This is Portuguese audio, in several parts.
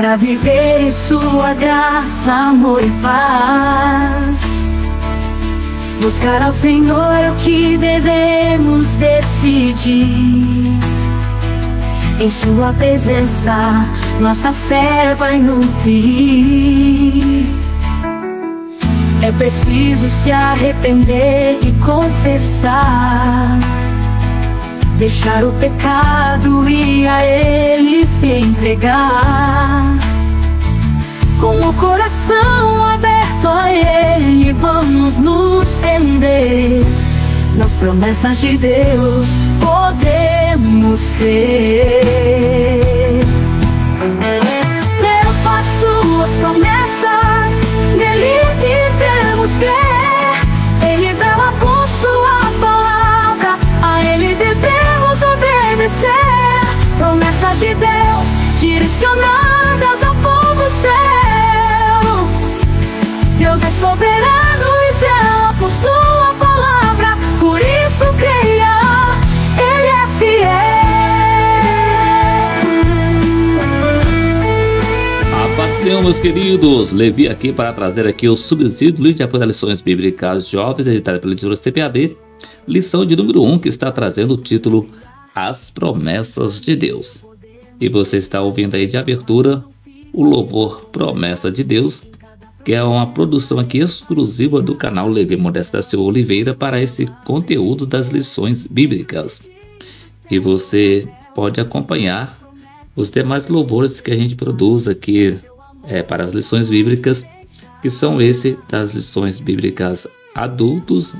para viver em Sua graça, amor e paz. Buscar ao Senhor é o que devemos decidir. Em Sua presença, nossa fé vai nutrir. É preciso se arrepender e confessar deixar o pecado e a Ele se entregar. Com o coração aberto a Ele, vamos nos render. Nas promessas de Deus podemos crer. Deus faz suas promessas. promessas de Deus direcionadas ao povo céu. Deus é soberano e céu por sua palavra, por isso creia, Ele é fiel. A meus queridos, Levi aqui para trazer aqui o subsídio de apoio a lições bíblicas jovens editado pela editora CPAD, lição de número 1 um, que está trazendo o título as promessas de Deus. E você está ouvindo aí de abertura o louvor Promessa de Deus, que é uma produção aqui exclusiva do canal Levi Modesta da Silva Oliveira para esse conteúdo das lições bíblicas. E você pode acompanhar os demais louvores que a gente produz aqui é, para as lições bíblicas, que são esse das lições bíblicas adultos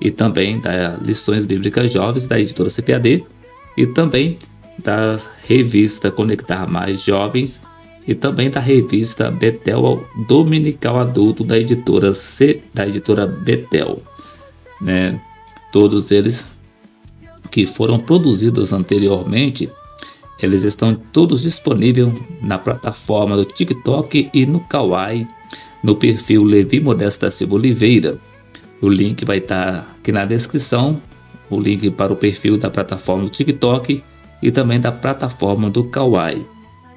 e também das lições bíblicas jovens da editora CPAD e também da revista Conectar Mais Jovens e também da revista Betel Dominical Adulto da editora C, da editora Betel, né? Todos eles que foram produzidos anteriormente, eles estão todos disponíveis na plataforma do TikTok e no Kawaii, no perfil Levi Modesta Silva Oliveira. O link vai estar tá aqui na descrição o link para o perfil da plataforma do TikTok e também da plataforma do Kawai.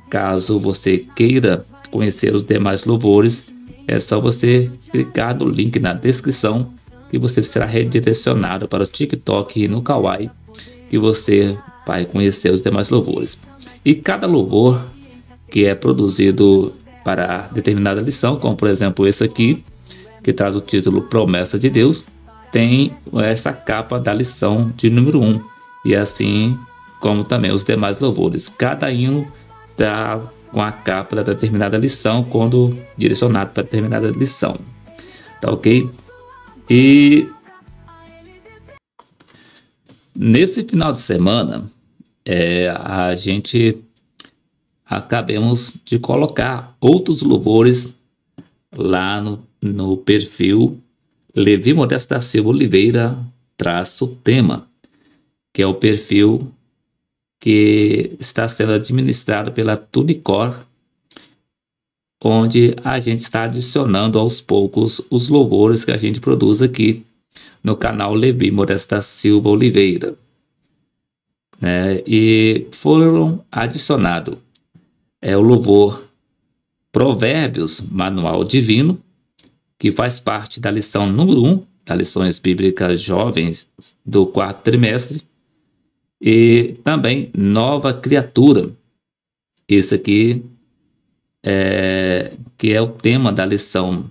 Caso você queira conhecer os demais louvores, é só você clicar no link na descrição que você será redirecionado para o TikTok e no Kawai que você vai conhecer os demais louvores. E cada louvor que é produzido para determinada lição, como por exemplo esse aqui, que traz o título Promessa de Deus, tem essa capa da lição de número 1, e assim como também os demais louvores. Cada hino está com a capa da determinada lição quando direcionado para determinada lição. Tá ok? E nesse final de semana, é, a gente acabemos de colocar outros louvores lá no, no perfil Levi Modesto da Silva Oliveira traço tema, que é o perfil que está sendo administrado pela Tunicor, onde a gente está adicionando aos poucos os louvores que a gente produz aqui no canal Levi Modesta Silva Oliveira. É, e foram adicionados é, o louvor Provérbios, Manual Divino, que faz parte da lição número 1, um, das lições bíblicas jovens do quarto trimestre, e também nova criatura. Esse aqui é, que é o tema da lição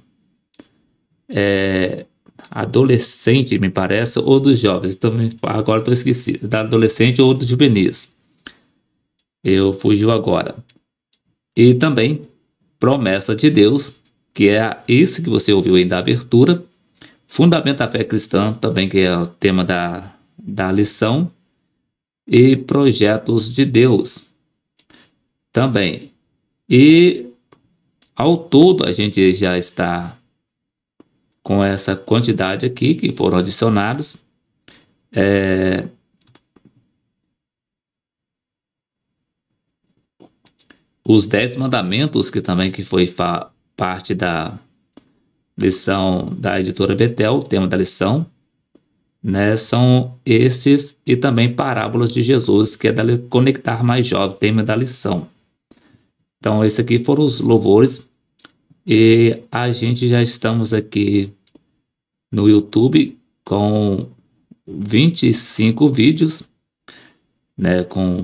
é, adolescente, me parece, ou dos jovens. Então, agora estou esquecido, da adolescente ou dos juvenis. Eu fugiu agora. E também promessa de Deus que é esse que você ouviu aí da abertura. Fundamento da Fé Cristã, também que é o tema da, da lição. E Projetos de Deus, também. E ao todo a gente já está com essa quantidade aqui que foram adicionados. É, os dez mandamentos que também que foi falado parte da lição da editora Betel, o tema da lição, né, são esses e também parábolas de Jesus, que é da Conectar Mais Jovem, tema da lição. Então, esses aqui foram os louvores. E a gente já estamos aqui no YouTube com 25 vídeos, né, com,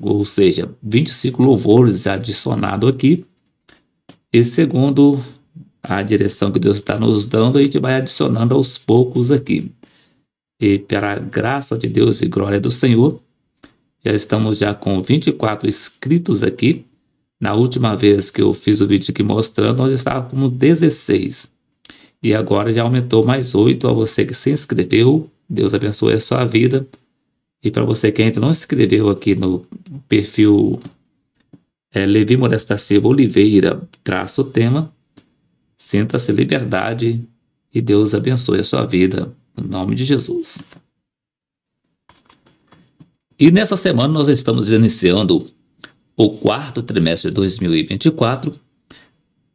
ou seja, 25 louvores adicionados aqui. E segundo a direção que Deus está nos dando, a gente vai adicionando aos poucos aqui. E pela graça de Deus e glória do Senhor, já estamos já com 24 inscritos aqui. Na última vez que eu fiz o vídeo aqui mostrando, nós estávamos com 16. E agora já aumentou mais 8 a você que se inscreveu. Deus abençoe a sua vida. E para você que ainda não se inscreveu aqui no perfil é, Levi Modesta Silva Oliveira traça o tema. Sinta-se liberdade e Deus abençoe a sua vida, no nome de Jesus. E nessa semana nós estamos iniciando o quarto trimestre de 2024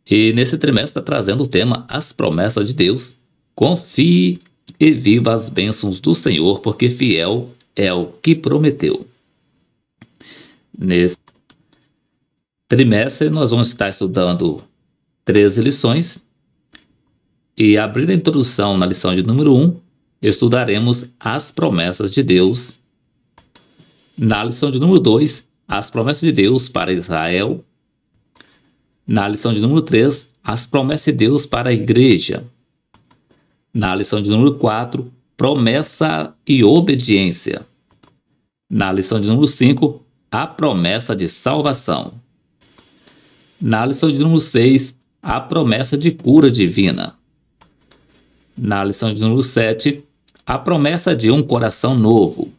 e nesse trimestre está trazendo o tema As Promessas de Deus. Confie e viva as bênçãos do Senhor, porque fiel é o que prometeu. Nesse trimestre nós vamos estar estudando 13 lições e abrindo a introdução na lição de número 1, estudaremos as promessas de Deus. Na lição de número 2, as promessas de Deus para Israel. Na lição de número 3, as promessas de Deus para a igreja. Na lição de número 4, promessa e obediência. Na lição de número 5, a promessa de salvação. Na lição de número 6, a promessa de cura divina. Na lição de número 7, a promessa de um coração novo.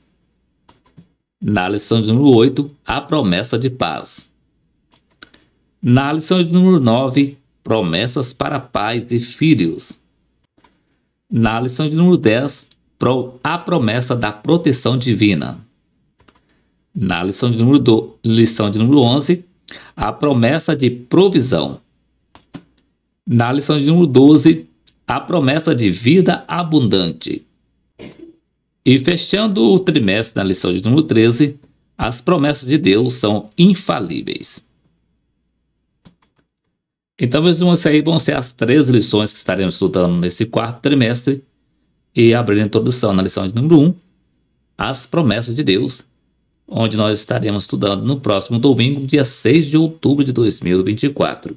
Na lição de número 8, a promessa de paz. Na lição de número 9, promessas para pais e filhos. Na lição de número 10, a promessa da proteção divina. Na lição de número, do, lição de número 11, a promessa de provisão. Na lição de número 12, a promessa de vida abundante. E fechando o trimestre na lição de número 13, as promessas de Deus são infalíveis. Então, meus irmãos, aí vão ser as três lições que estaremos estudando nesse quarto trimestre. E abrindo a introdução na lição de número 1, as promessas de Deus onde nós estaremos estudando no próximo domingo, dia 6 de outubro de 2024.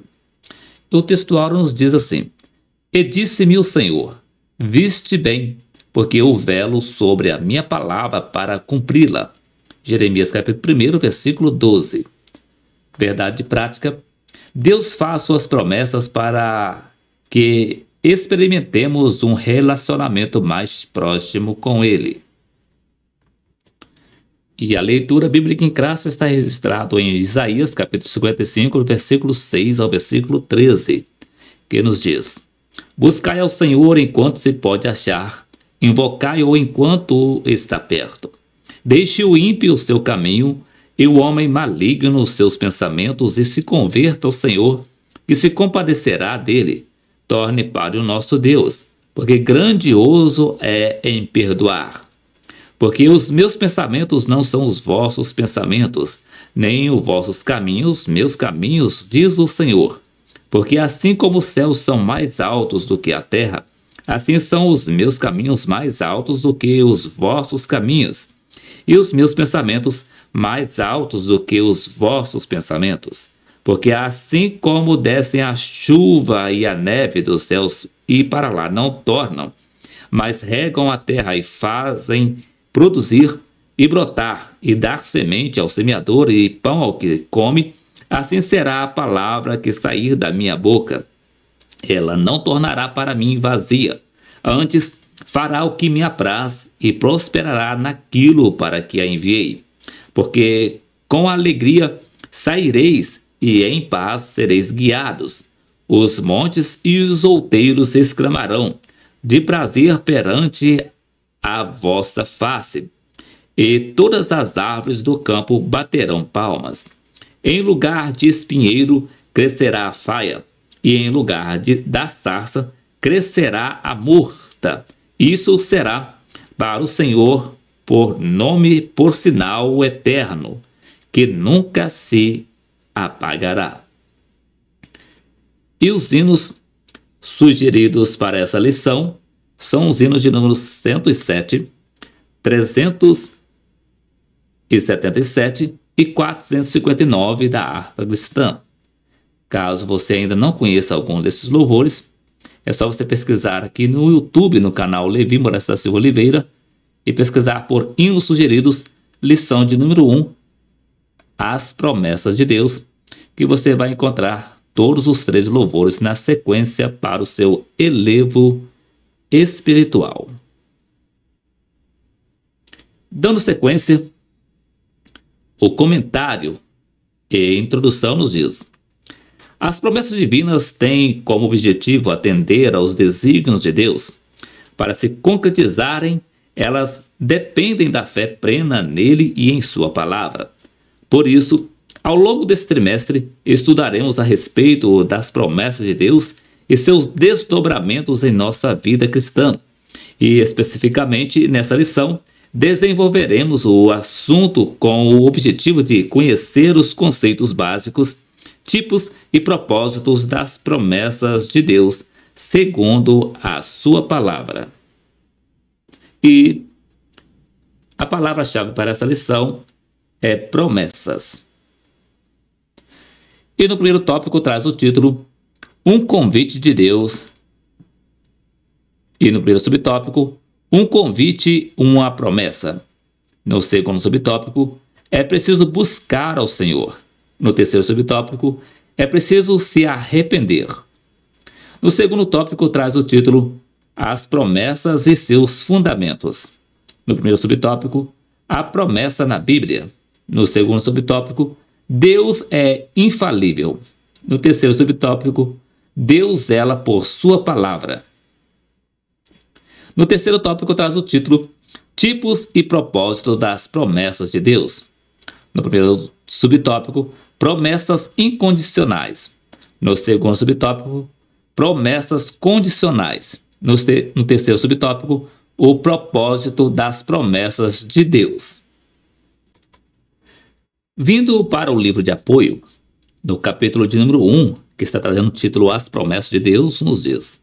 O textual nos diz assim: E disse-me o Senhor: Viste bem, porque eu velo sobre a minha palavra para cumpri-la. Jeremias capítulo 1, versículo 12. Verdade prática. Deus faz suas promessas para que experimentemos um relacionamento mais próximo com ele. E a leitura bíblica em graça está registrado em Isaías, capítulo 55, versículo 6 ao versículo 13, que nos diz: Buscai ao Senhor enquanto se pode achar, invocai-o enquanto está perto. Deixe o ímpio o seu caminho e o homem maligno os seus pensamentos e se converta ao Senhor, que se compadecerá dele. Torne para o nosso Deus, porque grandioso é em perdoar porque os meus pensamentos não são os vossos pensamentos, nem os vossos caminhos, meus caminhos, diz o Senhor. Porque assim como os céus são mais altos do que a terra, assim são os meus caminhos mais altos do que os vossos caminhos, e os meus pensamentos mais altos do que os vossos pensamentos. Porque assim como descem a chuva e a neve dos céus e para lá não tornam, mas regam a terra e fazem produzir e brotar, e dar semente ao semeador e pão ao que come, assim será a palavra que sair da minha boca. Ela não tornará para mim vazia, antes fará o que me apraz e prosperará naquilo para que a enviei. Porque com alegria saireis e em paz sereis guiados. Os montes e os outeiros exclamarão de prazer perante a vossa face, e todas as árvores do campo baterão palmas. Em lugar de espinheiro crescerá a faia, e em lugar de, da sarça crescerá a murta. Isso será para o Senhor por nome, por sinal eterno, que nunca se apagará. E os hinos sugeridos para essa lição são os hinos de número 107, 377 e 459 da harpa cristã. Caso você ainda não conheça algum desses louvores, é só você pesquisar aqui no YouTube, no canal Levi Moraes da Silva Oliveira, e pesquisar por Hinos Sugeridos, lição de número 1, As Promessas de Deus, que você vai encontrar todos os três louvores na sequência para o seu elevo espiritual. Dando sequência, o comentário e introdução nos diz: As promessas divinas têm como objetivo atender aos desígnios de Deus. Para se concretizarem, elas dependem da fé plena nele e em sua palavra. Por isso, ao longo desse trimestre, estudaremos a respeito das promessas de Deus e seus desdobramentos em nossa vida cristã. E especificamente nessa lição, desenvolveremos o assunto com o objetivo de conhecer os conceitos básicos, tipos e propósitos das promessas de Deus, segundo a Sua palavra. E a palavra-chave para essa lição é promessas. E no primeiro tópico traz o título um convite de Deus. E no primeiro subtópico, um convite, uma promessa. No segundo subtópico, é preciso buscar ao Senhor. No terceiro subtópico, é preciso se arrepender. No segundo tópico, traz o título As promessas e seus fundamentos. No primeiro subtópico, a promessa na Bíblia. No segundo subtópico, Deus é infalível. No terceiro subtópico, Deus ela por sua palavra. No terceiro tópico traz o título Tipos e propósito das promessas de Deus. No primeiro subtópico, promessas incondicionais. No segundo subtópico, promessas condicionais. No, te no terceiro subtópico, o propósito das promessas de Deus. Vindo para o livro de apoio, no capítulo de número 1, que está trazendo o título As Promessas de Deus, nos diz: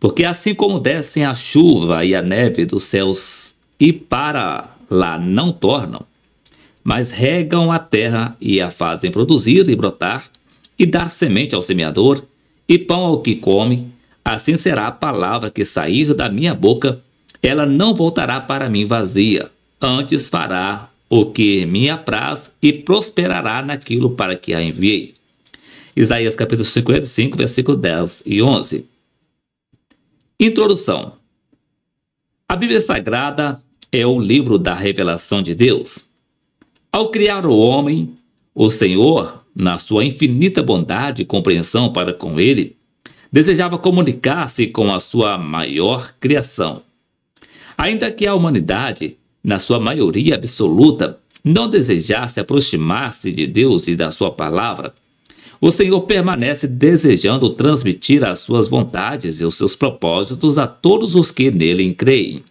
Porque assim como descem a chuva e a neve dos céus e para lá não tornam, mas regam a terra e a fazem produzir e brotar, e dar semente ao semeador, e pão ao que come, assim será a palavra que sair da minha boca, ela não voltará para mim vazia, antes fará o que me apraz e prosperará naquilo para que a enviei. Isaías capítulo 55, versículo 10 e 11. Introdução. A Bíblia Sagrada é o livro da revelação de Deus. Ao criar o homem, o Senhor, na sua infinita bondade e compreensão para com ele, desejava comunicar-se com a sua maior criação. Ainda que a humanidade, na sua maioria absoluta, não desejasse aproximar-se de Deus e da sua palavra, o Senhor permanece desejando transmitir as suas vontades e os seus propósitos a todos os que nele creem.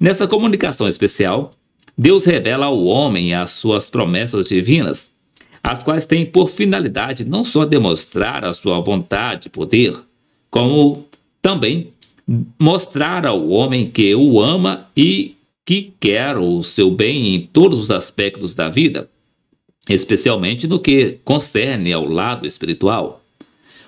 Nessa comunicação especial, Deus revela ao homem as suas promessas divinas, as quais têm por finalidade não só demonstrar a sua vontade e poder, como também mostrar ao homem que o ama e que quer o seu bem em todos os aspectos da vida especialmente no que concerne ao lado espiritual.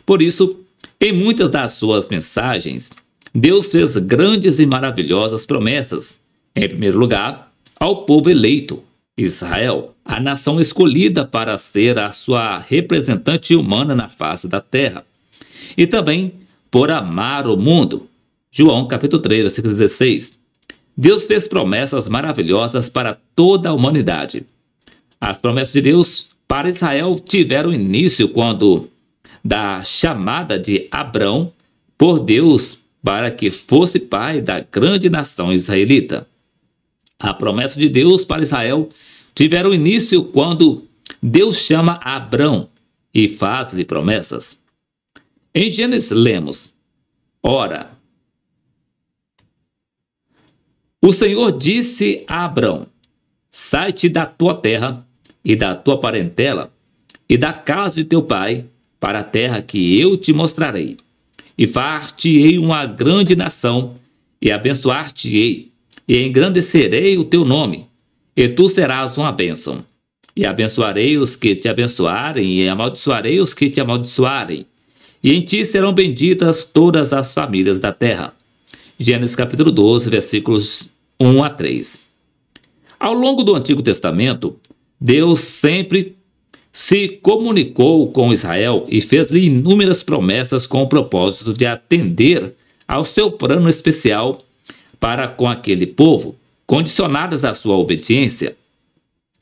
Por isso, em muitas das suas mensagens, Deus fez grandes e maravilhosas promessas, em primeiro lugar, ao povo eleito, Israel, a nação escolhida para ser a sua representante humana na face da terra, e também por amar o mundo. João capítulo 3, versículo 16. Deus fez promessas maravilhosas para toda a humanidade. As promessas de Deus para Israel tiveram início quando da chamada de Abrão por Deus para que fosse pai da grande nação israelita. A promessa de Deus para Israel tiveram início quando Deus chama Abrão e faz-lhe promessas. Em Gênesis lemos: Ora, o Senhor disse a Abrão: Sai-te da tua terra e da tua parentela e da casa de teu pai para a terra que eu te mostrarei. E far-te-ei uma grande nação e abençoar-te-ei e engrandecerei o teu nome e tu serás uma bênção. E abençoarei os que te abençoarem e amaldiçoarei os que te amaldiçoarem. E em ti serão benditas todas as famílias da terra. Gênesis capítulo 12, versículos 1 a 3. Ao longo do Antigo Testamento, Deus sempre se comunicou com Israel e fez-lhe inúmeras promessas com o propósito de atender ao seu plano especial para com aquele povo, condicionadas à sua obediência.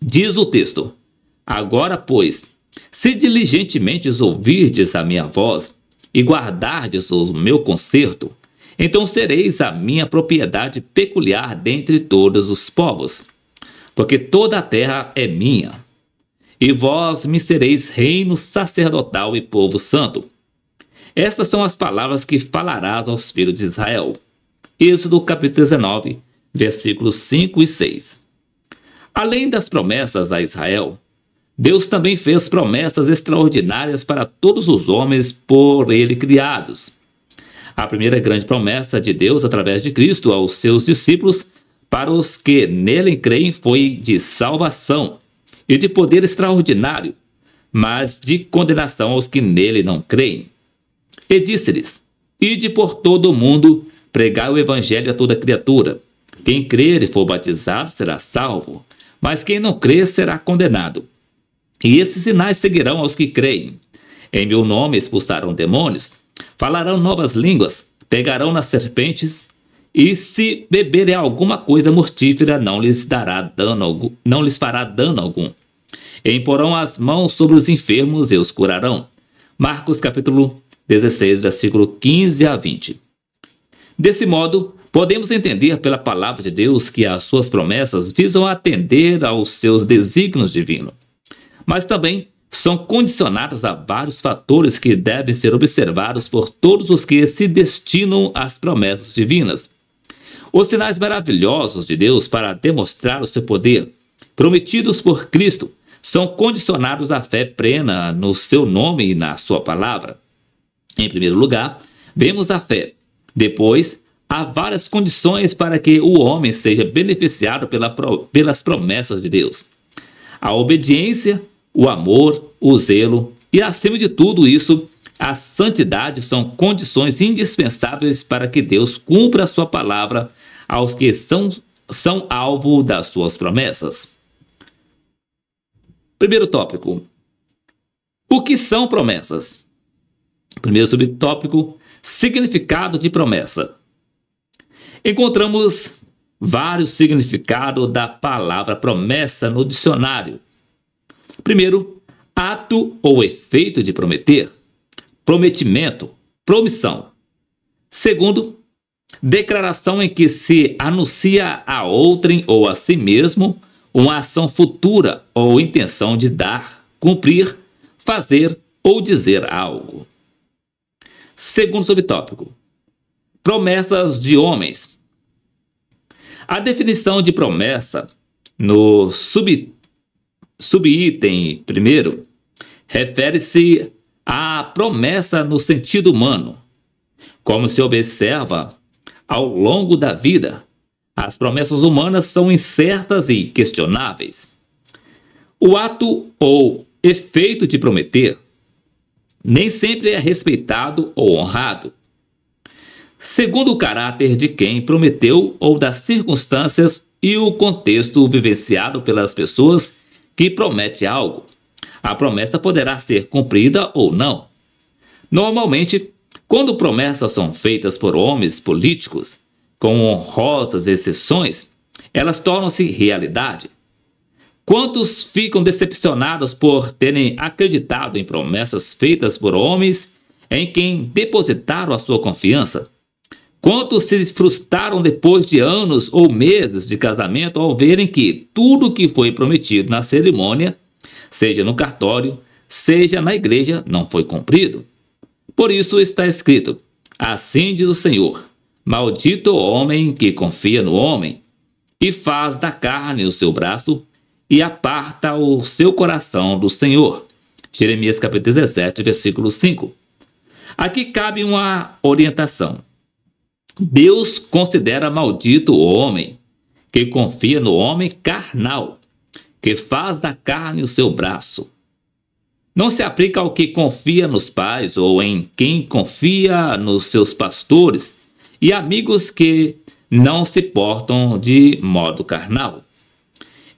Diz o texto: Agora, pois, se diligentemente ouvirdes a minha voz e guardardes o meu conserto, então sereis a minha propriedade peculiar dentre todos os povos porque toda a terra é minha. E vós me sereis reino sacerdotal e povo santo. Estas são as palavras que falarás aos filhos de Israel. Êxodo capítulo 19, versículos 5 e 6. Além das promessas a Israel, Deus também fez promessas extraordinárias para todos os homens por ele criados. A primeira grande promessa de Deus através de Cristo aos seus discípulos para os que nele creem foi de salvação e de poder extraordinário, mas de condenação aos que nele não creem. E disse-lhes: Ide por todo o mundo, pregai o evangelho a toda criatura. Quem crer e for batizado será salvo, mas quem não crer será condenado. E esses sinais seguirão aos que creem. Em meu nome expulsarão demônios, falarão novas línguas, pegarão nas serpentes e se beberem alguma coisa mortífera, não lhes dará dano não lhes fará dano algum. E imporão as mãos sobre os enfermos e os curarão. Marcos capítulo 16, versículo 15 a 20. Desse modo, podemos entender pela palavra de Deus que as suas promessas visam atender aos seus desígnios divinos, mas também são condicionadas a vários fatores que devem ser observados por todos os que se destinam às promessas divinas os sinais maravilhosos de Deus para demonstrar o seu poder, prometidos por Cristo, são condicionados à fé plena no seu nome e na sua palavra. Em primeiro lugar, vemos a fé. Depois, há várias condições para que o homem seja beneficiado pela, pelas promessas de Deus: a obediência, o amor, o zelo e, acima de tudo isso, a santidade são condições indispensáveis para que Deus cumpra a sua palavra aos que são, são alvo das suas promessas. Primeiro tópico: O que são promessas? Primeiro subtópico: Significado de promessa. Encontramos vários significados da palavra promessa no dicionário. Primeiro, ato ou efeito de prometer, prometimento, promissão. Segundo, Declaração em que se anuncia a outrem ou a si mesmo uma ação futura ou intenção de dar, cumprir, fazer ou dizer algo. Segundo subtópico: Promessas de homens. A definição de promessa no sub, subitem primeiro refere-se à promessa no sentido humano, como se observa ao longo da vida. As promessas humanas são incertas e questionáveis. O ato ou efeito de prometer nem sempre é respeitado ou honrado, segundo o caráter de quem prometeu ou das circunstâncias e o contexto vivenciado pelas pessoas que promete algo. A promessa poderá ser cumprida ou não. Normalmente, quando promessas são feitas por homens políticos, com honrosas exceções, elas tornam-se realidade. Quantos ficam decepcionados por terem acreditado em promessas feitas por homens em quem depositaram a sua confiança? Quantos se frustraram depois de anos ou meses de casamento ao verem que tudo o que foi prometido na cerimônia, seja no cartório, seja na igreja, não foi cumprido? Por isso está escrito: Assim diz o Senhor: Maldito o homem que confia no homem, e faz da carne o seu braço, e aparta o seu coração do Senhor. Jeremias capítulo 17, versículo 5. Aqui cabe uma orientação. Deus considera maldito o homem que confia no homem carnal, que faz da carne o seu braço, não se aplica ao que confia nos pais ou em quem confia nos seus pastores e amigos que não se portam de modo carnal.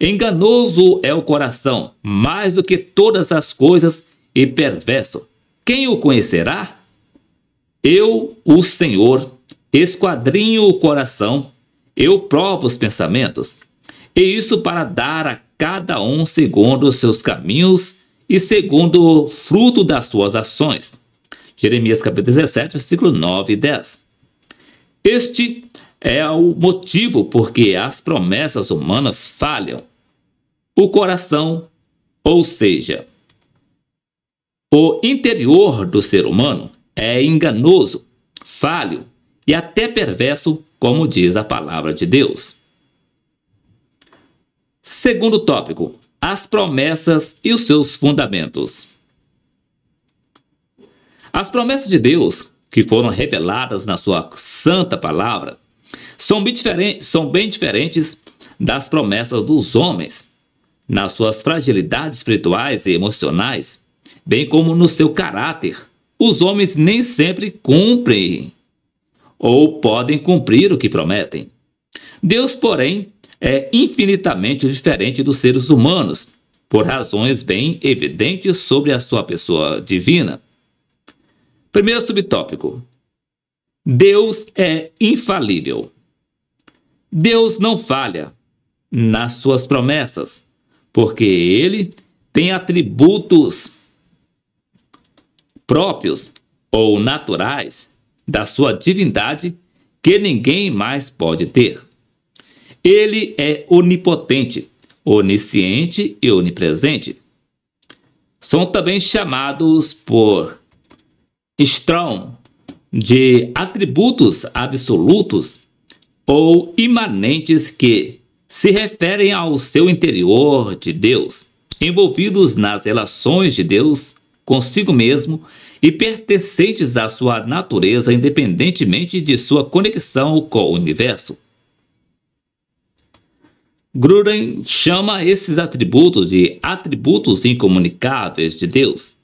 Enganoso é o coração, mais do que todas as coisas, e perverso. Quem o conhecerá? Eu, o Senhor, esquadrinho o coração, eu provo os pensamentos. E isso para dar a cada um segundo os seus caminhos e segundo o fruto das suas ações. Jeremias capítulo 17, versículo 9 e 10. Este é o motivo porque as promessas humanas falham. O coração, ou seja, o interior do ser humano é enganoso, falho e até perverso, como diz a palavra de Deus. Segundo tópico: as promessas e os seus fundamentos. As promessas de Deus, que foram reveladas na sua santa palavra, são bem, diferentes, são bem diferentes das promessas dos homens, nas suas fragilidades espirituais e emocionais, bem como no seu caráter. Os homens nem sempre cumprem ou podem cumprir o que prometem. Deus, porém, é infinitamente diferente dos seres humanos, por razões bem evidentes sobre a sua pessoa divina. Primeiro subtópico: Deus é infalível. Deus não falha nas suas promessas, porque ele tem atributos próprios ou naturais da sua divindade que ninguém mais pode ter. Ele é onipotente, onisciente e onipresente. São também chamados por Strong de atributos absolutos ou imanentes que se referem ao seu interior de Deus, envolvidos nas relações de Deus consigo mesmo e pertencentes à sua natureza independentemente de sua conexão com o universo. Gruden chama esses atributos de atributos incomunicáveis de Deus,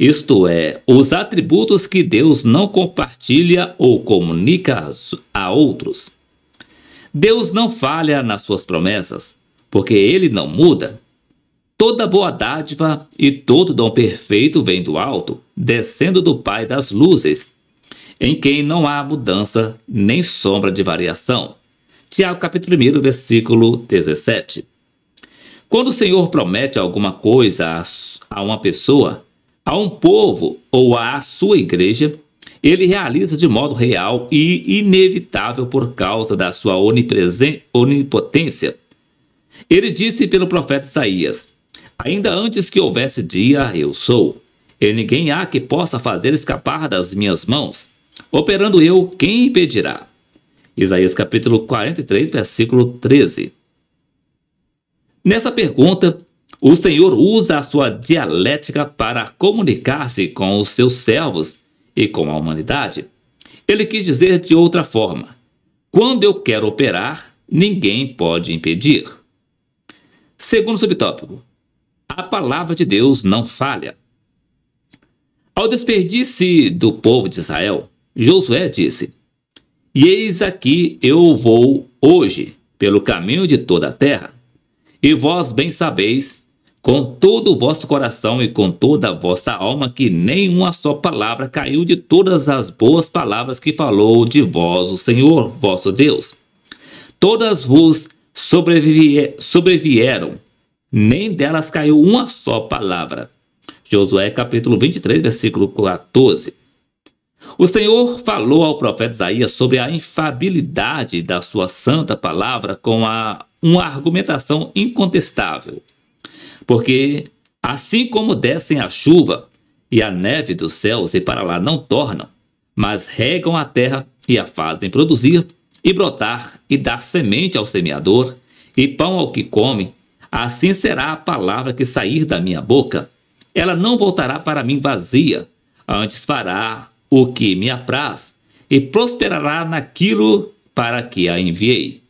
isto é, os atributos que Deus não compartilha ou comunica a outros. Deus não falha nas suas promessas, porque ele não muda. Toda boa dádiva e todo dom perfeito vem do alto, descendo do Pai das luzes, em quem não há mudança nem sombra de variação Tiago capítulo 1, versículo 17. Quando o Senhor promete alguma coisa a uma pessoa, a um povo ou à sua igreja, ele realiza de modo real e inevitável por causa da sua onipotência. Ele disse pelo profeta Isaías: Ainda antes que houvesse dia, eu sou, e ninguém há que possa fazer escapar das minhas mãos. Operando eu, quem impedirá? Isaías capítulo 43, versículo 13. Nessa pergunta, o Senhor usa a sua dialética para comunicar-se com os seus servos e com a humanidade. Ele quis dizer de outra forma: quando eu quero operar, ninguém pode impedir. Segundo subtópico, a palavra de Deus não falha. Ao despedir-se do povo de Israel, Josué disse: e eis aqui eu vou hoje pelo caminho de toda a terra. E vós bem sabeis, com todo o vosso coração e com toda a vossa alma, que nenhuma só palavra caiu de todas as boas palavras que falou de vós o Senhor vosso Deus. Todas vos sobrevieram, nem delas caiu uma só palavra. Josué capítulo 23, versículo 14. O Senhor falou ao profeta Isaías sobre a infabilidade da sua santa palavra com a, uma argumentação incontestável. Porque, assim como descem a chuva e a neve dos céus e para lá não tornam, mas regam a terra e a fazem produzir, e brotar, e dar semente ao semeador, e pão ao que come, assim será a palavra que sair da minha boca. Ela não voltará para mim vazia, antes fará o que me apraz e prosperará naquilo para que a enviei.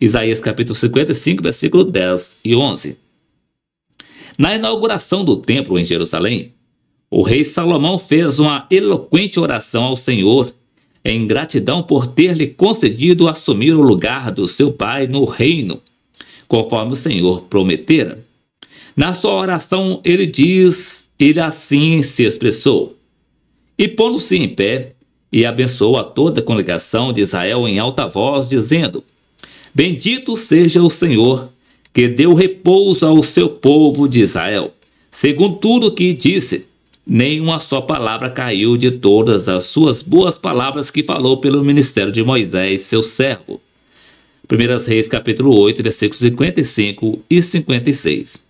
Isaías capítulo 55, versículo 10 e 11. Na inauguração do templo em Jerusalém, o rei Salomão fez uma eloquente oração ao Senhor em gratidão por ter-lhe concedido assumir o lugar do seu pai no reino, conforme o Senhor prometera. Na sua oração, ele diz, ele assim se expressou: e pondo-se em pé, e abençoou a toda a congregação de Israel em alta voz, dizendo: Bendito seja o Senhor, que deu repouso ao seu povo de Israel, segundo tudo o que disse. Nenhuma só palavra caiu de todas as suas boas palavras que falou pelo ministério de Moisés, seu servo. 1 Reis capítulo 8, versículos 55 e 56.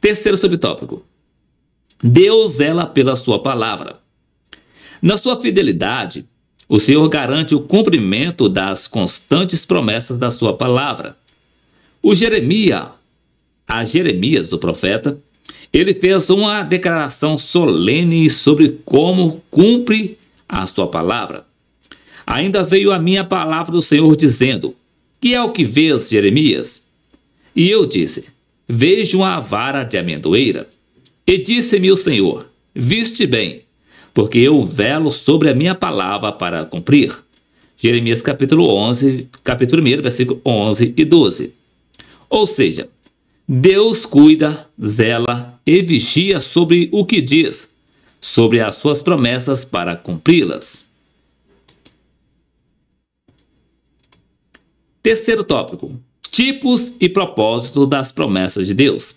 Terceiro subtópico. Deus ela pela sua palavra. Na sua fidelidade, o Senhor garante o cumprimento das constantes promessas da sua palavra. O Jeremias, a Jeremias, o profeta, ele fez uma declaração solene sobre como cumpre a sua palavra. Ainda veio a minha palavra do Senhor dizendo: Que é o que vês, Jeremias? E eu disse: Vejo uma vara de amendoeira. E disse-me o Senhor: Viste bem, porque eu velo sobre a minha palavra para cumprir. Jeremias capítulo 11, capítulo 1, versículo 11 e 12. Ou seja, Deus cuida, zela e vigia sobre o que diz, sobre as suas promessas para cumpri-las. Terceiro tópico: tipos e propósitos das promessas de Deus.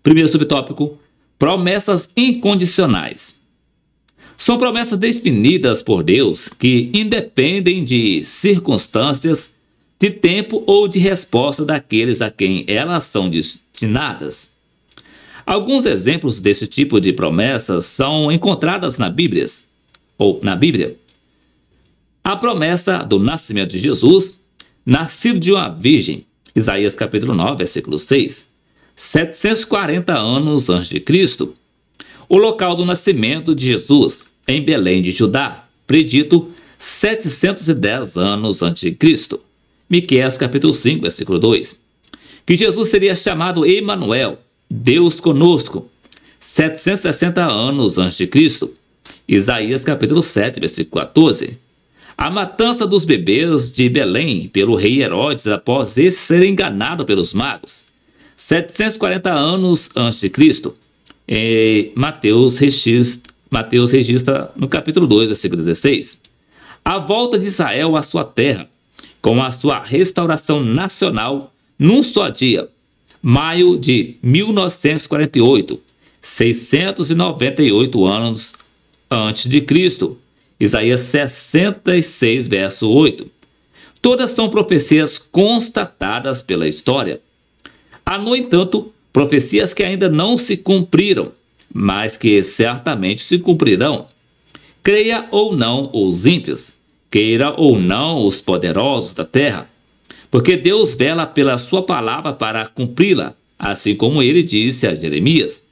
Primeiro subtópico: promessas incondicionais. São promessas definidas por Deus que independem de circunstâncias, de tempo ou de resposta daqueles a quem elas são destinadas. Alguns exemplos desse tipo de promessas são encontradas na Bíblia, ou na Bíblia. A promessa do nascimento de Jesus, nascido de uma virgem, Isaías capítulo 9, versículo 6, 740 anos antes de Cristo. O local do nascimento de Jesus, em Belém de Judá, predito 710 anos antes de Cristo. Miqueias capítulo 5, versículo 2. Que Jesus seria chamado Emanuel, Deus conosco, 760 anos antes de Cristo. Isaías capítulo 7, versículo 14. A matança dos bebês de Belém pelo rei Herodes após esse ser enganado pelos magos. 740 anos antes de Cristo. Mateus registra, Mateus registra no capítulo 2, versículo 16. A volta de Israel à sua terra, com a sua restauração nacional num só dia, maio de 1948, 698 anos antes de Cristo. Isaías 66, verso 8. Todas são profecias constatadas pela história. Há, no entanto, profecias que ainda não se cumpriram mas que certamente se cumprirão. Creia ou não os ímpios, queira ou não os poderosos da terra, porque Deus vela pela sua palavra para cumpri-la, assim como ele disse a Jeremias,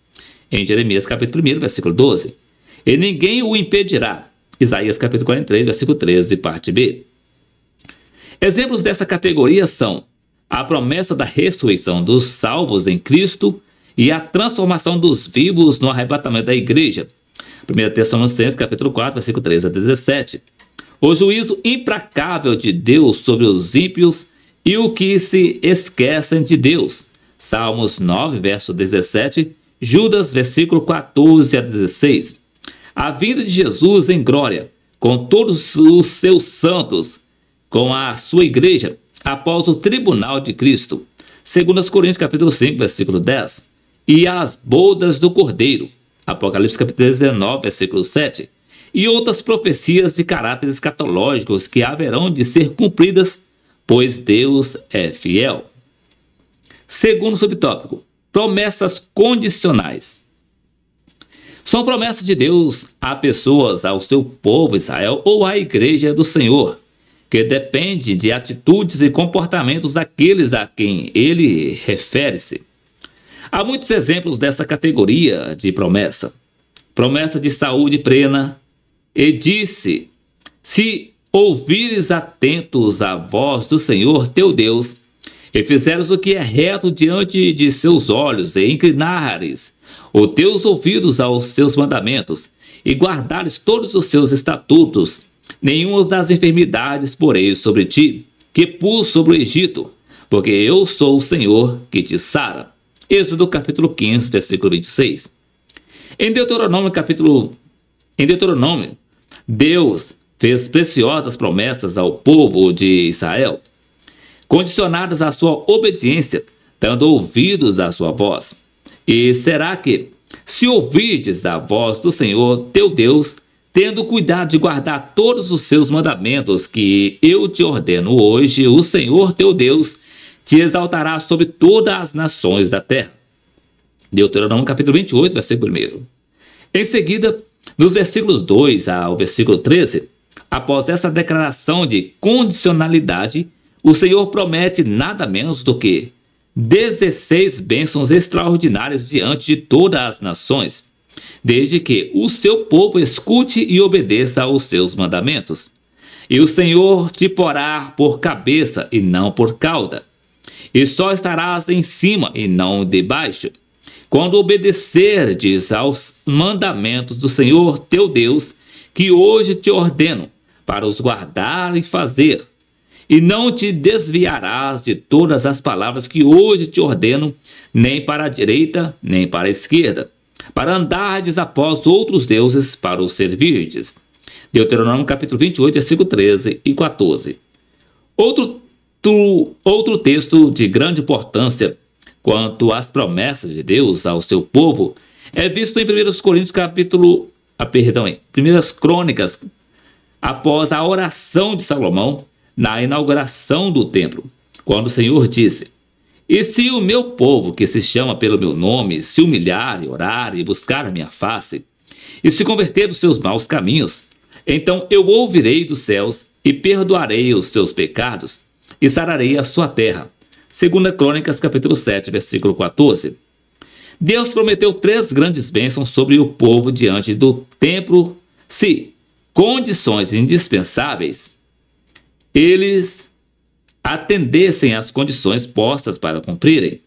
em Jeremias capítulo 1, versículo 12. E ninguém o impedirá. Isaías capítulo 43, versículo 13, parte B. Exemplos dessa categoria são a promessa da ressurreição dos salvos em Cristo e a transformação dos vivos no arrebatamento da igreja. 1 Tessalonicenses capítulo 4, versículo 13 a 17. O juízo implacável de Deus sobre os ímpios e o que se esquecem de Deus. Salmos 9, verso 17, Judas, versículo 14 a 16. A vida de Jesus em glória, com todos os seus santos, com a sua igreja, após o tribunal de Cristo. 2 Coríntios capítulo 5, versículo 10 e as bodas do Cordeiro, Apocalipse capítulo 19, versículo 7, e outras profecias de caráter escatológico que haverão de ser cumpridas, pois Deus é fiel. Segundo subtópico, promessas condicionais. São promessas de Deus a pessoas, ao seu povo Israel ou à igreja do Senhor, que dependem de atitudes e comportamentos daqueles a quem ele refere-se. Há muitos exemplos dessa categoria de promessa. Promessa de saúde plena. E disse: Se ouvires atentos à voz do Senhor teu Deus, e fizeres o que é reto diante de seus olhos, e inclinares os teus ouvidos aos seus mandamentos, e guardares todos os seus estatutos, nenhuma das enfermidades porei sobre ti, que pus sobre o Egito, porque eu sou o Senhor que te sara. Êxodo capítulo 15, versículo 26. Em Deuteronômio capítulo em Deuteronômio, Deus fez preciosas promessas ao povo de Israel, condicionadas à sua obediência, dando ouvidos à sua voz. E será que se ouvides a voz do Senhor teu Deus, tendo cuidado de guardar todos os seus mandamentos que eu te ordeno hoje, o Senhor teu Deus te exaltará sobre todas as nações da terra. Deuteronômio capítulo 28, versículo 1. Em seguida, nos versículos 2 ao versículo 13, após essa declaração de condicionalidade, o Senhor promete nada menos do que 16 bênçãos extraordinárias diante de todas as nações, desde que o seu povo escute e obedeça aos seus mandamentos. E o Senhor te porá por cabeça e não por cauda, e só estarás em cima e não debaixo. Quando obedecerdes aos mandamentos do Senhor teu Deus, que hoje te ordeno, para os guardar e fazer, e não te desviarás de todas as palavras que hoje te ordeno, nem para a direita, nem para a esquerda, para andardes após outros deuses para os servirdes. Deuteronômio capítulo 28, versículo 13 e 14. Outro Outro, texto de grande importância quanto às promessas de Deus ao seu povo é visto em 1 Coríntios capítulo, ah, perdão, em 1 Crônicas, após a oração de Salomão na inauguração do templo, quando o Senhor disse: E se o meu povo, que se chama pelo meu nome, se humilhar e orar e buscar a minha face, e se converter dos seus maus caminhos, então eu ouvirei dos céus e perdoarei os seus pecados e sararei a sua terra. Segunda Crônicas, capítulo 7, versículo 14. Deus prometeu três grandes bênçãos sobre o povo diante do templo, se condições indispensáveis eles atendessem às condições postas para cumprirem,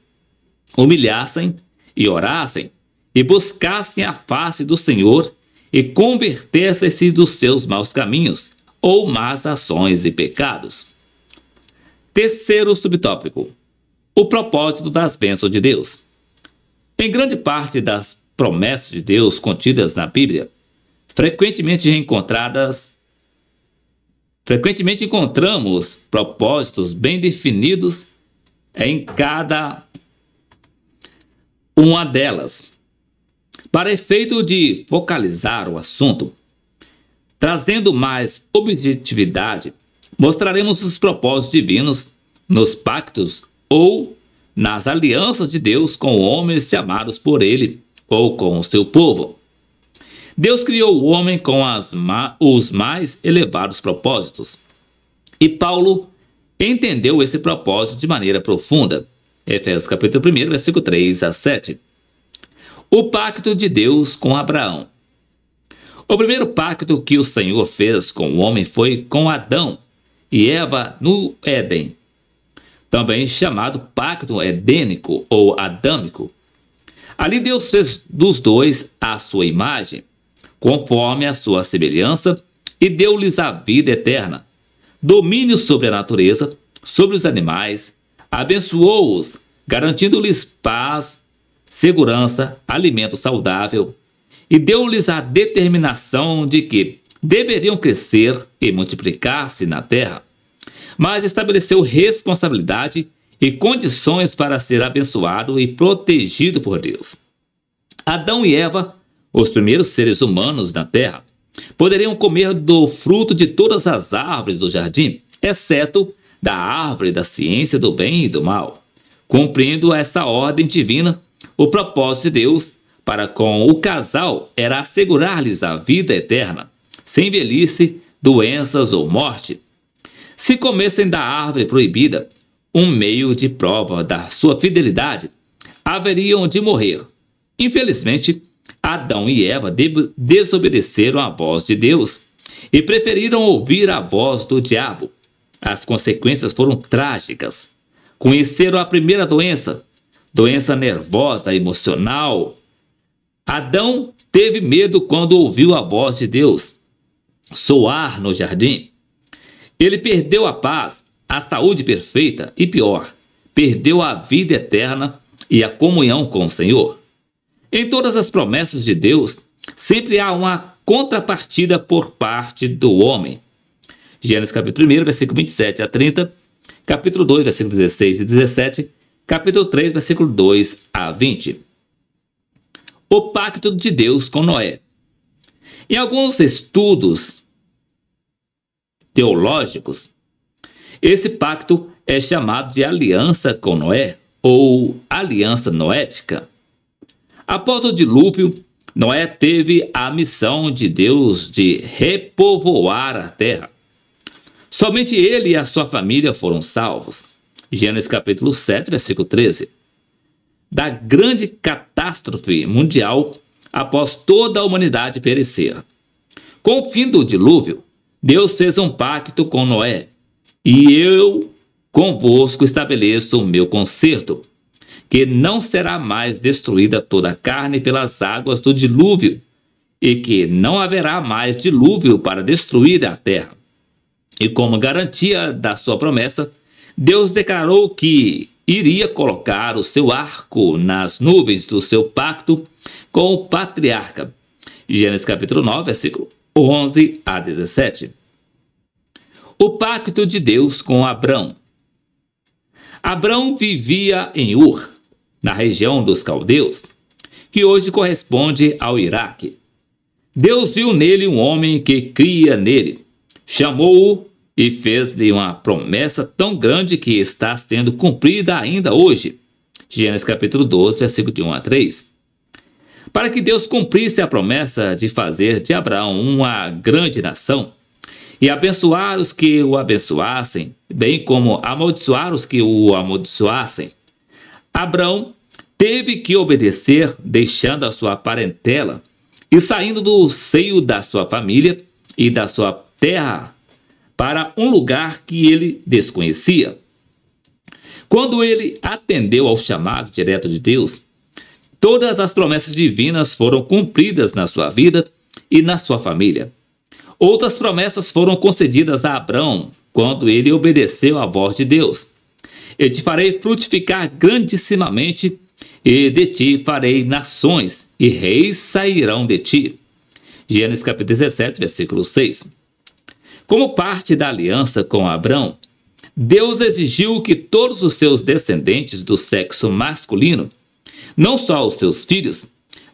humilhassem e orassem, e buscassem a face do Senhor e convertessem-se dos seus maus caminhos ou más ações e pecados. Terceiro subtópico: o propósito das bênçãos de Deus. Em grande parte das promessas de Deus contidas na Bíblia, frequentemente encontradas frequentemente encontramos propósitos bem definidos em cada uma delas. Para efeito de focalizar o assunto, trazendo mais objetividade Mostraremos os propósitos divinos nos pactos ou nas alianças de Deus com homens chamados por ele ou com o seu povo. Deus criou o homem com os mais elevados propósitos. E Paulo entendeu esse propósito de maneira profunda. Efésios capítulo 1, versículo 3 a 7. O pacto de Deus com Abraão. O primeiro pacto que o Senhor fez com o homem foi com Adão, e Eva no Éden, também chamado Pacto Edênico ou Adâmico. Ali Deus fez dos dois a sua imagem, conforme a sua semelhança, e deu-lhes a vida eterna, domínio sobre a natureza, sobre os animais, abençoou-os, garantindo-lhes paz, segurança, alimento saudável, e deu-lhes a determinação de que deveriam crescer e multiplicar-se na terra, mas estabeleceu responsabilidade e condições para ser abençoado e protegido por Deus. Adão e Eva, os primeiros seres humanos na terra, poderiam comer do fruto de todas as árvores do jardim, exceto da árvore da ciência do bem e do mal. Cumprindo essa ordem divina, o propósito de Deus para com o casal era assegurar-lhes a vida eterna sem velhice, doenças ou morte. Se comessem da árvore proibida, um meio de prova da sua fidelidade, haveriam de morrer. Infelizmente, Adão e Eva desobedeceram à voz de Deus e preferiram ouvir a voz do diabo. As consequências foram trágicas. Conheceram a primeira doença, doença nervosa, emocional. Adão teve medo quando ouviu a voz de Deus soar no jardim, ele perdeu a paz, a saúde perfeita e pior, perdeu a vida eterna e a comunhão com o Senhor. Em todas as promessas de Deus, sempre há uma contrapartida por parte do homem. Gênesis capítulo 1, versículo 27 a 30, capítulo 2, versículo 16 e 17, capítulo 3, versículo 2 a 20. O pacto de Deus com Noé. Em alguns estudos teológicos, esse pacto é chamado de aliança com Noé ou aliança noética. Após o dilúvio, Noé teve a missão de Deus de repovoar a terra. Somente ele e a sua família foram salvos. Gênesis capítulo 7, versículo 13. Da grande catástrofe mundial após toda a humanidade perecer. Com o fim do dilúvio, Deus fez um pacto com Noé, e eu convosco estabeleço o meu concerto, que não será mais destruída toda a carne pelas águas do dilúvio, e que não haverá mais dilúvio para destruir a terra. E como garantia da sua promessa, Deus declarou que iria colocar o seu arco nas nuvens do seu pacto com o patriarca. Gênesis capítulo 9, versículo 11 a 17. O pacto de Deus com Abrão. Abrão vivia em Ur, na região dos caldeus, que hoje corresponde ao Iraque. Deus viu nele um homem que cria nele, chamou-o e fez-lhe uma promessa tão grande que está sendo cumprida ainda hoje. Gênesis capítulo 12, versículo de 1 a 3. Para que Deus cumprisse a promessa de fazer de Abraão uma grande nação e abençoar os que o abençoassem, bem como amaldiçoar os que o amaldiçoassem, Abraão teve que obedecer, deixando a sua parentela e saindo do seio da sua família e da sua terra para um lugar que ele desconhecia. Quando ele atendeu ao chamado direto de Deus, Todas as promessas divinas foram cumpridas na sua vida e na sua família. Outras promessas foram concedidas a Abraão quando ele obedeceu à voz de Deus. Eu te farei frutificar grandissimamente, e de ti farei nações, e reis sairão de ti. Gênesis capítulo 17, versículo 6. Como parte da aliança com Abraão, Deus exigiu que todos os seus descendentes do sexo masculino não só os seus filhos,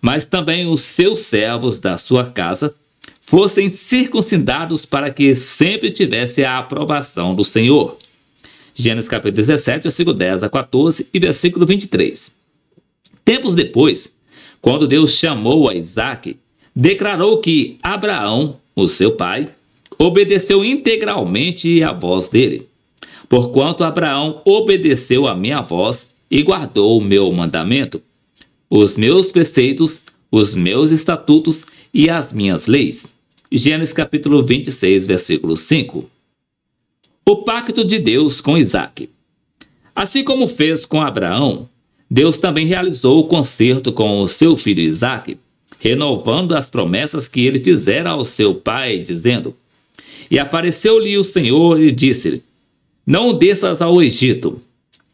mas também os seus servos da sua casa fossem circuncidados para que sempre tivesse a aprovação do Senhor. Gênesis capítulo 17, versículo 10 a 14 e versículo 23. Tempos depois, quando Deus chamou a Isaac, declarou que Abraão, o seu pai, obedeceu integralmente à voz dele. Porquanto Abraão obedeceu à minha voz e guardou o meu mandamento, os meus preceitos, os meus estatutos e as minhas leis. Gênesis capítulo 26, versículo 5. O pacto de Deus com Isaac. Assim como fez com Abraão, Deus também realizou o concerto com o seu filho Isaac, renovando as promessas que ele fizera ao seu pai, dizendo: E apareceu-lhe o Senhor e disse-lhe: Não desças ao Egito,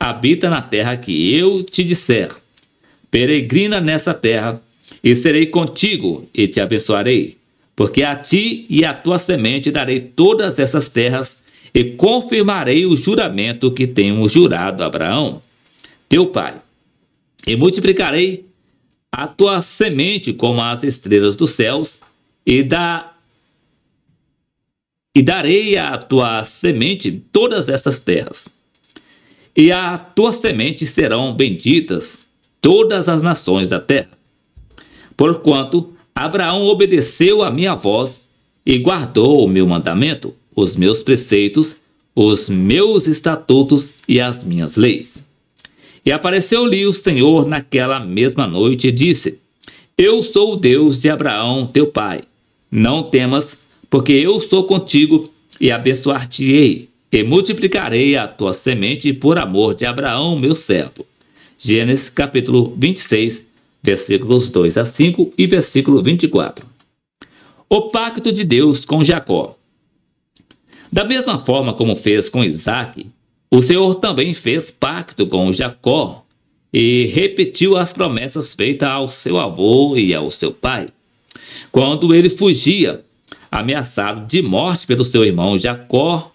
habita na terra que eu te disser. Peregrina nessa terra, e serei contigo, e te abençoarei. Porque a ti e à tua semente darei todas essas terras, e confirmarei o juramento que tenho jurado a Abraão, teu pai. E multiplicarei a tua semente como as estrelas dos céus, e da e darei à tua semente todas essas terras e a tua semente serão benditas todas as nações da terra. Porquanto Abraão obedeceu à minha voz e guardou o meu mandamento, os meus preceitos, os meus estatutos e as minhas leis. E apareceu-lhe o Senhor naquela mesma noite e disse: Eu sou o Deus de Abraão, teu pai. Não temas, porque eu sou contigo e abençoar-te-ei e multiplicarei a tua semente por amor de Abraão, meu servo. Gênesis capítulo 26, versículos 2 a 5 e versículo 24. O pacto de Deus com Jacó. Da mesma forma como fez com Isaac, o Senhor também fez pacto com Jacó e repetiu as promessas feitas ao seu avô e ao seu pai. Quando ele fugia, ameaçado de morte pelo seu irmão Jacó,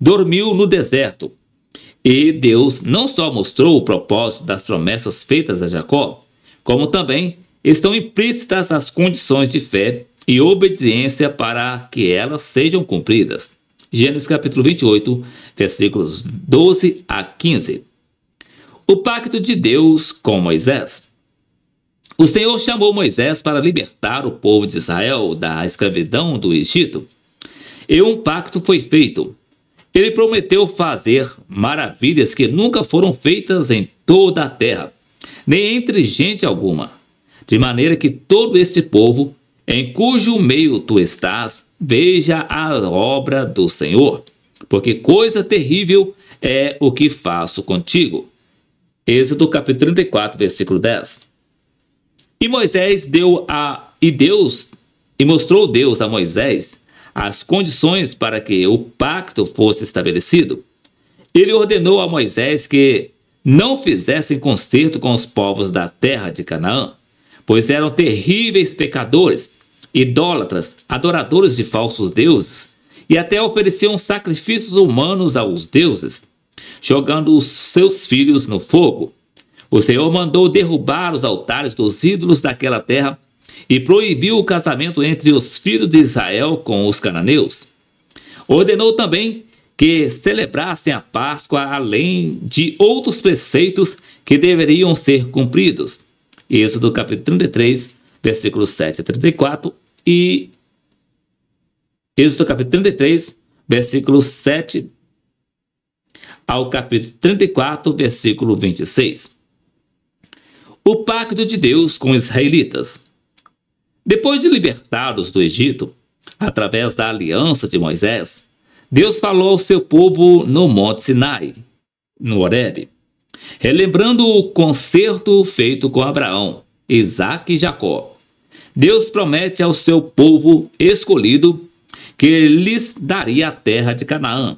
dormiu no deserto. E Deus não só mostrou o propósito das promessas feitas a Jacó, como também estão implícitas as condições de fé e obediência para que elas sejam cumpridas. Gênesis capítulo 28, versículos 12 a 15. O pacto de Deus com Moisés. O Senhor chamou Moisés para libertar o povo de Israel da escravidão do Egito. E um pacto foi feito, ele prometeu fazer maravilhas que nunca foram feitas em toda a terra, nem entre gente alguma, de maneira que todo este povo, em cujo meio tu estás, veja a obra do Senhor, porque coisa terrível é o que faço contigo. Êxodo capítulo 34, versículo 10. E Moisés deu a e Deus e mostrou Deus a Moisés as condições para que o pacto fosse estabelecido, ele ordenou a Moisés que não fizessem concerto com os povos da terra de Canaã, pois eram terríveis pecadores, idólatras, adoradores de falsos deuses e até ofereciam sacrifícios humanos aos deuses, jogando os seus filhos no fogo. O Senhor mandou derrubar os altares dos ídolos daquela terra e proibiu o casamento entre os filhos de Israel com os cananeus. Ordenou também que celebrassem a Páscoa além de outros preceitos que deveriam ser cumpridos. Êxodo capítulo 33, versículos 7 a 34 e Êxodo capítulo 33, versículo 7 ao capítulo 34, versículo 26. O pacto de Deus com os israelitas. Depois de libertá-los do Egito, através da aliança de Moisés, Deus falou ao seu povo no Monte Sinai, no Horeb, relembrando o concerto feito com Abraão, Isaac e Jacó. Deus promete ao seu povo escolhido que lhes daria a terra de Canaã.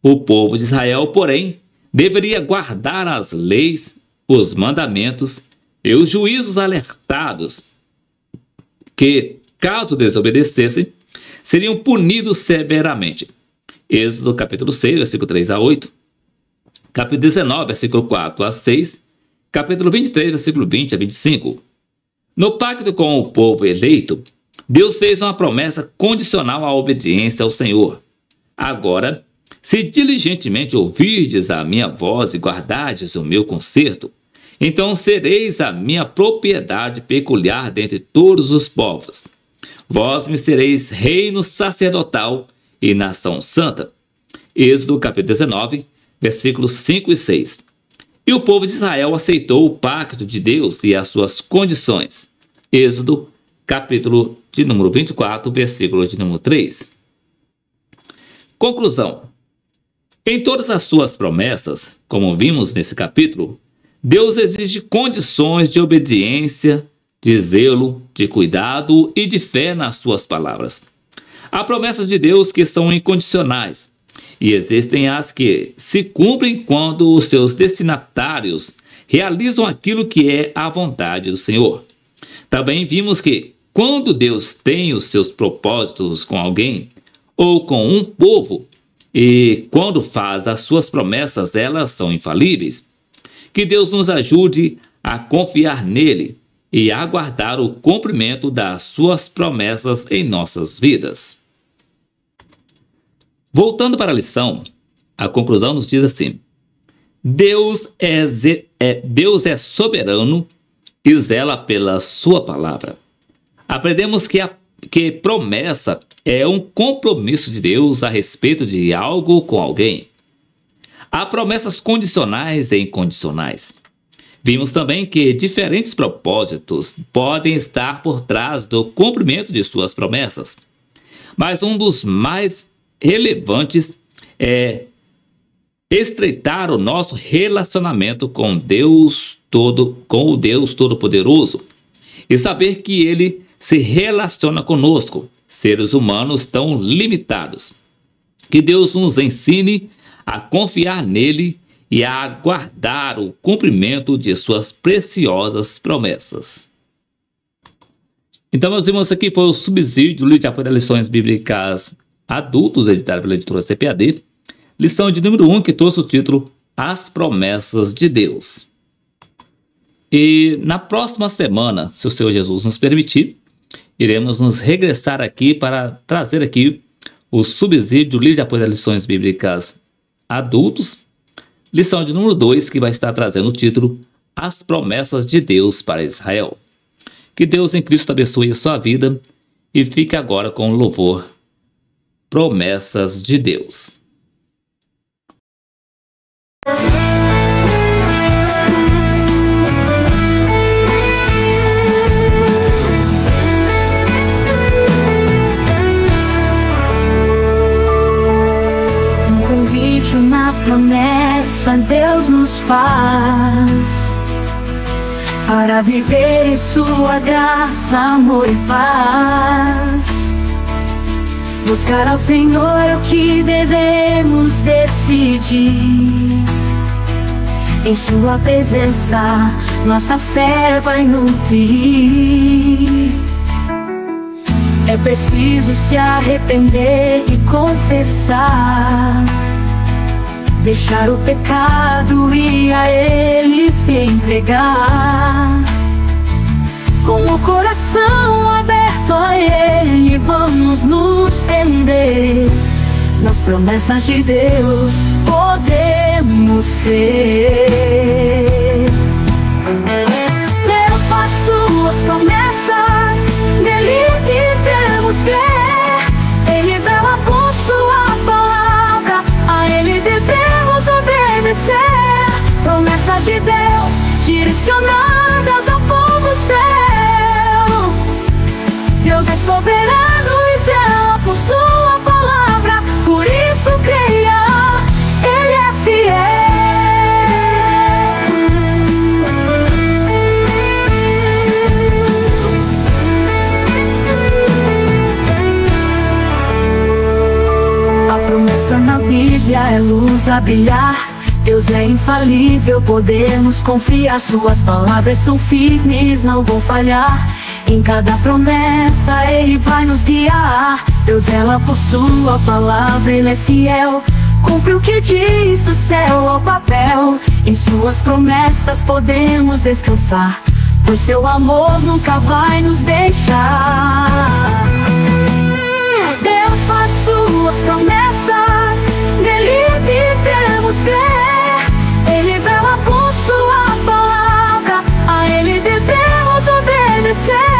O povo de Israel, porém, deveria guardar as leis, os mandamentos e os juízos alertados que, caso desobedecessem, seriam punidos severamente. Êxodo capítulo 6, versículo 3 a 8, capítulo 19, versículo 4 a 6, capítulo 23, versículo 20 a 25. No pacto com o povo eleito, Deus fez uma promessa condicional à obediência ao Senhor. Agora, se diligentemente ouvirdes a minha voz e guardardes o meu conserto, então sereis a minha propriedade peculiar dentre todos os povos. Vós me sereis reino sacerdotal e nação santa. Êxodo capítulo 19, versículos 5 e 6. E o povo de Israel aceitou o pacto de Deus e as suas condições. Êxodo capítulo de número 24, versículo de número 3. Conclusão. Em todas as suas promessas, como vimos nesse capítulo, Deus exige condições de obediência, de zelo, de cuidado e de fé nas suas palavras. Há promessas de Deus que são incondicionais e existem as que se cumprem quando os seus destinatários realizam aquilo que é a vontade do Senhor. Também vimos que quando Deus tem os seus propósitos com alguém ou com um povo, e quando faz as suas promessas, elas são infalíveis. Que Deus nos ajude a confiar nele e a aguardar o cumprimento das suas promessas em nossas vidas. Voltando para a lição, a conclusão nos diz assim: Deus é, é, Deus é soberano e zela pela sua palavra. Aprendemos que, a, que promessa é um compromisso de Deus a respeito de algo com alguém. Há promessas condicionais e incondicionais. Vimos também que diferentes propósitos podem estar por trás do cumprimento de suas promessas. Mas um dos mais relevantes é estreitar o nosso relacionamento com Deus todo, com o Deus Todo-Poderoso e saber que ele se relaciona conosco, seres humanos tão limitados. Que Deus nos ensine a confiar nele e a aguardar o cumprimento de suas preciosas promessas. Então, meus irmãos, aqui foi o subsídio do livro de apoio das lições bíblicas adultos, editado pela editora CPAD, lição de número 1, um, que trouxe o título As Promessas de Deus. E na próxima semana, se o Senhor Jesus nos permitir, iremos nos regressar aqui para trazer aqui o subsídio do livro de apoio das lições bíblicas adultos. Lição de número 2, que vai estar trazendo o título As Promessas de Deus para Israel. Que Deus em Cristo abençoe a sua vida e fique agora com o louvor Promessas de Deus. promessa Deus nos faz para viver em Sua graça, amor e paz. Buscar ao Senhor é o que devemos decidir. Em Sua presença, nossa fé vai nutrir. É preciso se arrepender e confessar deixar o pecado e a Ele se entregar. Com o coração aberto a Ele, vamos nos render. Nas promessas de Deus podemos crer. Eu faço as promessas, nele vivemos crer. direcionadas ao povo seu. Deus é soberano e céu por sua palavra, por isso creia, Ele é fiel. A promessa na Bíblia é luz a brilhar Deus é infalível, podemos confiar. Suas palavras são firmes, não vão falhar. Em cada promessa Ele vai nos guiar. Deus ela por sua palavra, Ele é fiel. Cumpre o que diz do céu ao papel. Em suas promessas podemos descansar. Pois seu amor nunca vai nos deixar. Deus faz suas promessas, nele vivemos crer. acontecer.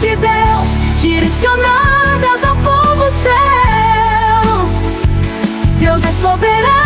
de Deus direcionadas ao povo céu. Deus é soberano.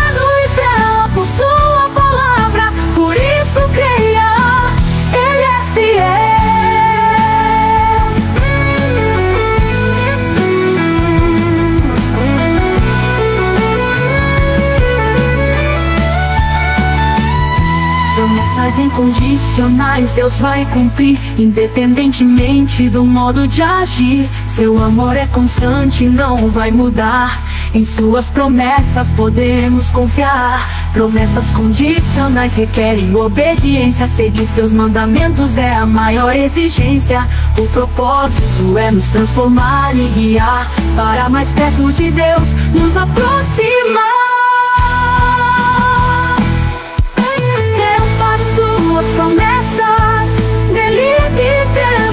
incondicionais Deus vai cumprir, independentemente do modo de agir. Seu amor é constante, não vai mudar. Em suas promessas podemos confiar. Promessas condicionais requerem obediência. Seguir seus mandamentos é a maior exigência. O propósito é nos transformar e guiar para mais perto de Deus, nos aproximar.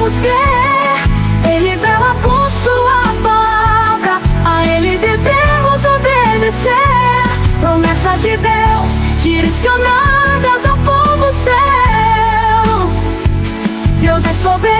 nos vê. Ele vela por sua palavra, a ele devemos obedecer. Promessa de Deus, direcionadas ao povo céu. Deus é soberano.